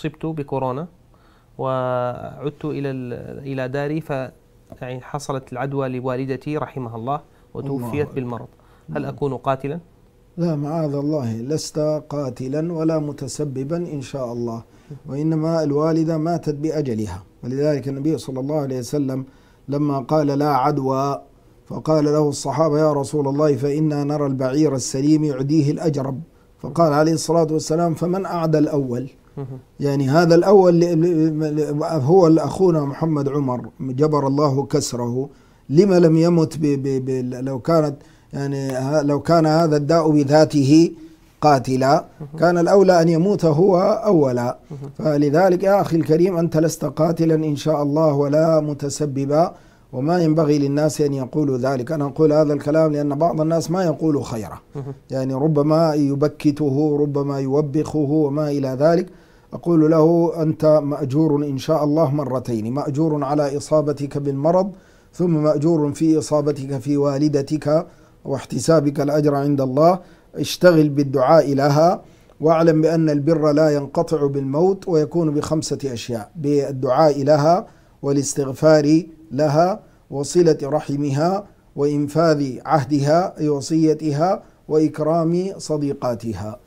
أصبت بكورونا وعدت إلى إلى داري ف يعني حصلت العدوى لوالدتي رحمها الله وتوفيت الله بالمرض هل نعم. أكون قاتلا؟ لا معاذ الله لست قاتلا ولا متسببا إن شاء الله وإنما الوالدة ماتت بأجلها ولذلك النبي صلى الله عليه وسلم لما قال لا عدوى فقال له الصحابة يا رسول الله فإنا نرى البعير السليم يعديه الأجرب فقال عليه الصلاة والسلام فمن أعدى الأول؟ يعني هذا الأول هو أخونا محمد عمر جبر الله كسره لما لم يمت ب ب ب لو كانت يعني لو كان هذا الداء بذاته قاتلا كان الأولى أن يموت هو أولا فلذلك يا أخي الكريم أنت لست قاتلا إن شاء الله ولا متسببا وما ينبغي للناس أن يقولوا ذلك أنا أقول هذا الكلام لأن بعض الناس ما يقول خيرا يعني ربما يبكته ربما يوبخه وما إلى ذلك أقول له أنت مأجور إن شاء الله مرتين مأجور على إصابتك بالمرض ثم مأجور في إصابتك في والدتك واحتسابك الأجر عند الله اشتغل بالدعاء لها واعلم بأن البر لا ينقطع بالموت ويكون بخمسة أشياء بالدعاء لها والاستغفار لها وصلة رحمها وإنفاذ عهدها أي وصيتها وإكرام صديقاتها